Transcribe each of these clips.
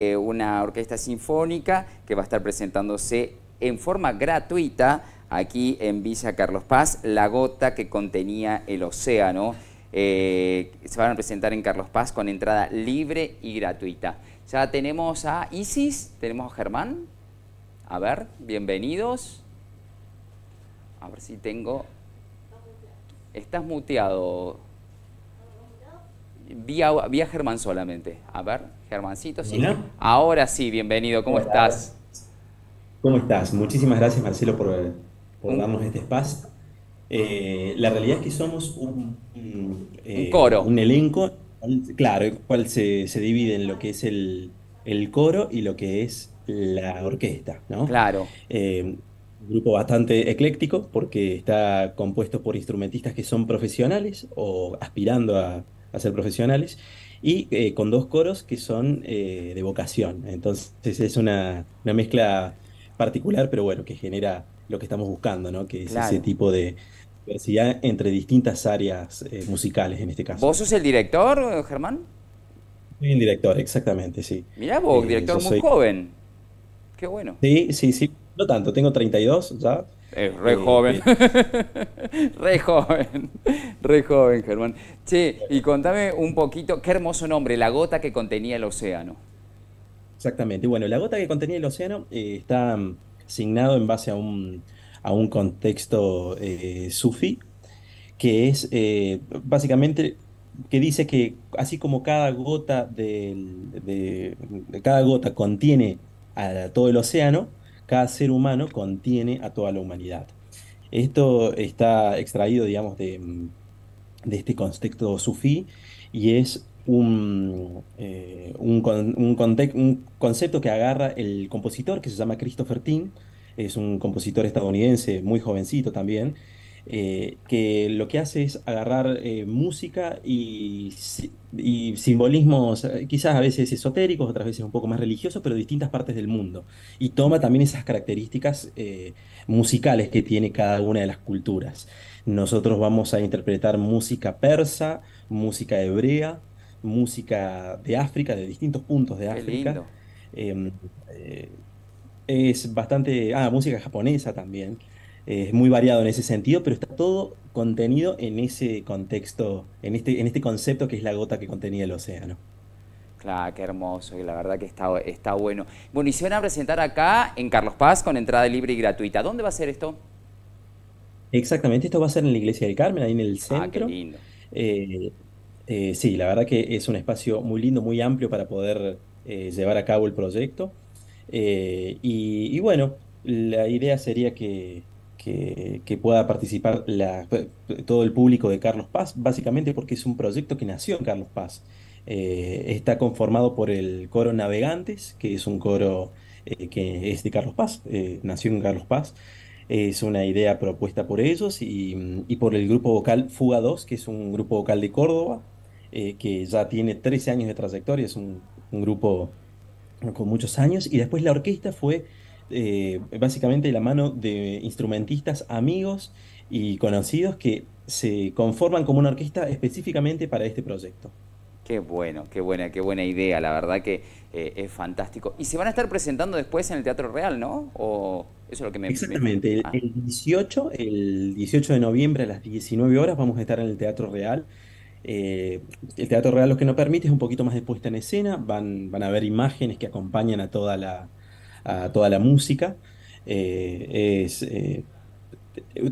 Eh, una orquesta sinfónica que va a estar presentándose en forma gratuita aquí en Villa Carlos Paz, La Gota que contenía el océano. Eh, se van a presentar en Carlos Paz con entrada libre y gratuita. Ya tenemos a Isis, tenemos a Germán. A ver, bienvenidos. A ver si tengo... Estás muteado, vía, Germán solamente. A ver, Germancito, sí. Ahora sí, bienvenido, ¿cómo estás? ¿Cómo estás? Muchísimas gracias, Marcelo, por, por darnos este espacio. Eh, la realidad es que somos un, eh, coro. Un elenco, claro, el cual se, divide en lo que es el, coro y lo que es la orquesta, ¿no? Claro. Eh, un grupo bastante ecléctico porque está compuesto por instrumentistas que son profesionales o aspirando a, a ser profesionales, y eh, con dos coros que son eh, de vocación. Entonces es una, mezcla particular, pero bueno, que genera lo que estamos buscando, ¿no? que es ese tipo de diversidad entre distintas áreas eh, musicales en este caso. ¿Vos sos el director, Germán? Soy el director, exactamente, sí. Mirá vos, director muy joven. Qué bueno. Sí, sí, sí. No tanto, tengo 32 ya. Eh, re joven. re joven. Re joven, Germán. Che, y contame un poquito, qué hermoso nombre, la gota que contenía el océano. Exactamente. Bueno, la gota que contenía el océano eh, está mm, asignado en base a un, contexto eh, sufí, que es eh, básicamente que dice que así como cada gota de cada gota contiene a todo el océano, cada ser humano contiene a toda la humanidad. Esto está extraído, digamos, de, este contexto sufí y es eh, un, concepto que agarra el compositor que se llama Christopher Tin, es un compositor estadounidense muy jovencito también, eh, que lo que hace es agarrar eh, música y, simbolismos, eh, quizás a veces esotéricos, otras veces un poco más religiosos, pero de distintas partes del mundo. Y toma también esas características musicales que tiene cada una de las culturas. Nosotros vamos a interpretar música persa, música hebrea, música de África, de distintos puntos de África. Em, es bastante. Ah, música japonesa también es muy variado en ese sentido, pero está todo contenido en ese contexto, en este, en este concepto que es la gota que contenía el océano. Claro, qué hermoso, y la verdad que está, está bueno. Bueno, y se van a presentar acá en Carlos Paz con entrada libre y gratuita. ¿Dónde va a ser esto? Exactamente, esto va a ser en la Iglesia del Carmen, ahí en el centro. Ah, qué lindo. Eh, eh, sí, la verdad que es un espacio muy lindo, muy amplio para poder eh, llevar a cabo el proyecto. y, bueno, la idea sería que, que, pueda participar todo el público de Carlos Paz, básicamente porque es un proyecto que nació en Carlos Paz. Eh, está conformado por el coro Navegantes, que es un coro eh, que es de Carlos Paz, eh, nació en Carlos Paz. Es una idea propuesta por ellos y, por el grupo vocal Fuga 2, que es un grupo vocal de Córdoba, que ya tiene 13 años de trayectoria, es un grupo con muchos años. Y después la orquesta fue eh, básicamente la mano de instrumentistas amigos y conocidos que se conforman como una orquesta específicamente para este proyecto. Qué bueno, qué buena, qué buena idea, la verdad que eh, es fantástico. Y se van a estar presentando después en el Teatro Real, ¿no? eso es lo que me Exactamente, El, 18, el 18 de noviembre a las 19 horas vamos a estar en el Teatro Real. Eh, el Teatro Real lo que no permite es un poquito más de puesta en escena, van, van a ver imágenes que acompañan a toda la, a toda la música. Eh, eh,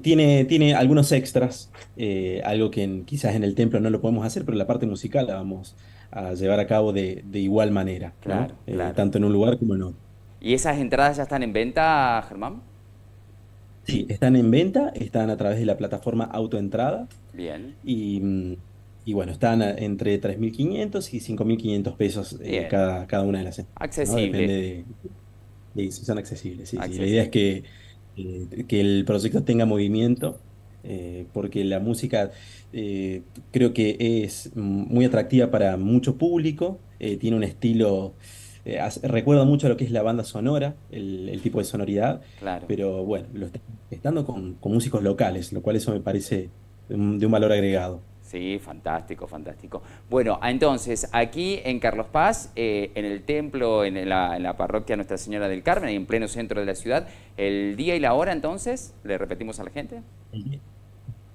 tiene, tiene algunos extras, eh, algo que quizás en el templo no lo podemos hacer, pero la parte musical la vamos a llevar a cabo de, igual manera, tanto en un lugar como en otro. ¿Y esas entradas ya están en venta, Germán? Sí, están en venta, están a través de la plataforma Autoentrada. Bien. Y bueno, están entre 3.500 y 5.500 pesos cada, cada una de las. entradas. Accesible. Sí, son accesibles. La idea es que, eh, que, el proyecto tenga movimiento, eh, porque la música eh, creo que es muy atractiva para mucho público, tiene un estilo... recuerda mucho a lo que es la banda sonora, el, tipo de sonoridad, pero bueno, lo estando con, músicos locales, lo cual eso me parece de un valor agregado. Sí, fantástico, fantástico. Bueno, ah, entonces, aquí en Carlos Paz, eh, en el templo, en la, parroquia Nuestra Señora del Carmen, en pleno centro de la ciudad, el día y la hora entonces, le repetimos a la gente.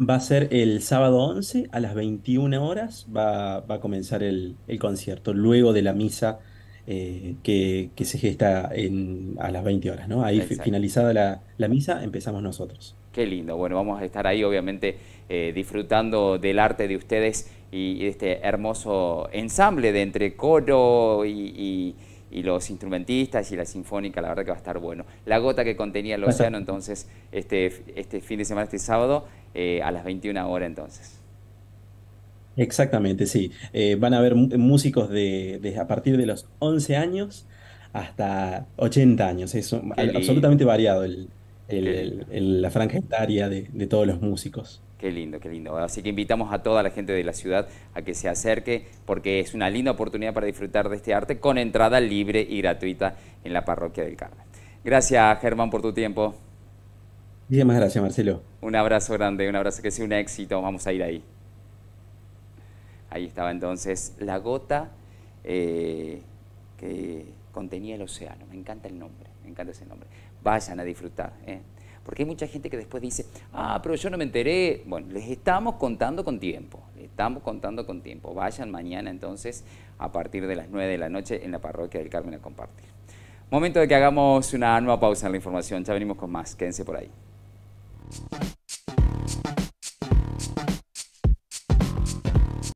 Va a ser el sábado 11 a las 21 horas, va, a comenzar el concierto, luego de la misa eh, que, se gesta en, a las 20 horas. ¿no? Ahí finalizada la, misa, empezamos nosotros. Qué lindo. Bueno, vamos a estar ahí, obviamente, eh, disfrutando del arte de ustedes y, de este hermoso ensamble de entre coro y, los instrumentistas y la sinfónica. La verdad que va a estar bueno. La gota que contenía el océano, entonces, este, este fin de semana, este sábado, eh, a las 21 horas, entonces. Exactamente, sí. Eh, van a haber músicos de, a partir de los 11 años hasta 80 años. Es absolutamente variado la franja etaria de, de, todos los músicos. Qué lindo, qué lindo. Así que invitamos a toda la gente de la ciudad a que se acerque porque es una linda oportunidad para disfrutar de este arte con entrada libre y gratuita en la parroquia del Carmen. Gracias Germán por tu tiempo. Muchísimas gracias Marcelo. Un abrazo grande, un abrazo que sea un éxito. Vamos a ir ahí. Ahí estaba entonces la gota eh, que contenía el océano. Me encanta el nombre, me encanta ese nombre. Vayan a disfrutar. ¿eh? Porque hay mucha gente que después dice, ah, pero yo no me enteré. Bueno, les estamos contando con tiempo, les estamos contando con tiempo. Vayan mañana entonces a partir de las 9 de la noche en la parroquia del Carmen a compartir. Momento de que hagamos una nueva pausa en la información. Ya venimos con más. Quédense por ahí.